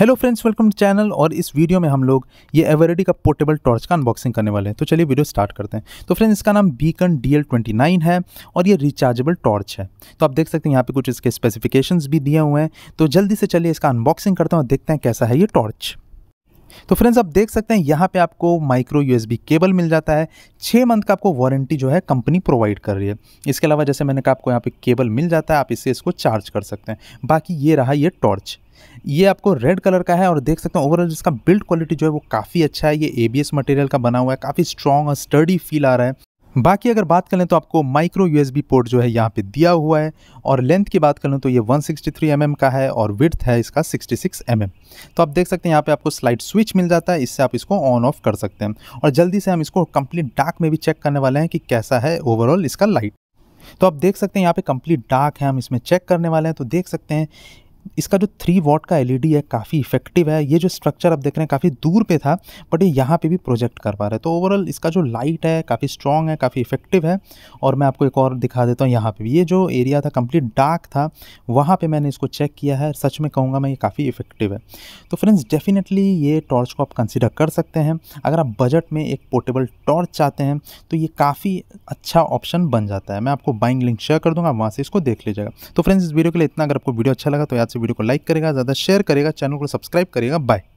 Hello friends welcome to channel और इस video में हम लोग ये एवरेडी का पोर्टेबल टॉर्च का अनबॉक्सिंग करने वाले हैं तो चलिए वीडियो स्टार्ट करते हैं तो फ्रेंड्स इसका नाम बीकन डी एल है और ये रिचार्जेबल टॉर्च है तो आप देख सकते हैं यहाँ पे कुछ इसके स्पेसिफिकेशंस भी दिए हुए हैं तो जल्दी से चलिए इसका अनबॉक्सिंग करते हैं और देखते हैं कैसा है ये टॉर्च तो फ्रेंड्स आप देख सकते हैं यहाँ पे आपको माइक्रो यूएसबी केबल मिल जाता है छः मंथ का आपको वारंटी जो है कंपनी प्रोवाइड कर रही है इसके अलावा जैसे मैंने कहा आपको यहाँ पे केबल मिल जाता है आप इससे इसको चार्ज कर सकते हैं बाकी ये रहा ये टॉर्च ये आपको रेड कलर का है और देख सकते हैं ओवरऑल इसका बिल्ड क्वालिटी जो है वो काफ़ी अच्छा है ये ए मटेरियल का बना हुआ है काफ़ी स्ट्रॉन्ग और स्टर्डी फील आ रहा है बाकी अगर बात करें तो आपको माइक्रो यूएसबी पोर्ट जो है यहाँ पे दिया हुआ है और लेंथ की बात करें तो ये 163 सिक्सटी mm का है और विर्थ है इसका 66 सिक्स mm. तो आप देख सकते हैं यहाँ पे आपको स्लाइड स्विच मिल जाता है इससे आप इसको ऑन ऑफ कर सकते हैं और जल्दी से हम इसको कंप्लीट डार्क में भी चेक करने वाले हैं कि कैसा है ओवरऑल इसका लाइट तो आप देख सकते हैं यहाँ पे कंप्लीट डार्क है हम इसमें चेक करने वाले हैं तो देख सकते हैं इसका जो थ्री वॉट का एलईडी e है काफ़ी इफेक्टिव है ये जो स्ट्रक्चर आप देख रहे हैं काफ़ी दूर पे था बट ये यहाँ पे भी प्रोजेक्ट कर पा रहे है तो ओवरऑल इसका जो लाइट है काफ़ी स्ट्रॉन्ग है काफ़ी इफेक्टिव है और मैं आपको एक और दिखा देता हूँ यहाँ पे भी ये जो एरिया था कंप्लीट डार्क था वहाँ पर मैंने इसको चेक किया है सच में कहूँगा मैं ये काफ़ी इफेक्टिव है तो फ्रेंड्स डेफिनेटली ये टॉर्च को आप कंसिडर कर सकते हैं अगर आप बजट में एक पोर्टेबल टॉर्च चाहते हैं तो ये काफ़ी अच्छा ऑप्शन बन जाता है मैं आपको बाइंग लिंक शेयर कर दूँगा वहाँ से इसको देख लीजिएगा तो फ्रेंड्स इस वीडियो के लिए इतना अगर आपको वीडियो अच्छा लगा तो याद से वीडियो को लाइक करेगा ज़्यादा शेयर करेगा चैनल को सब्सक्राइब करेगा बाय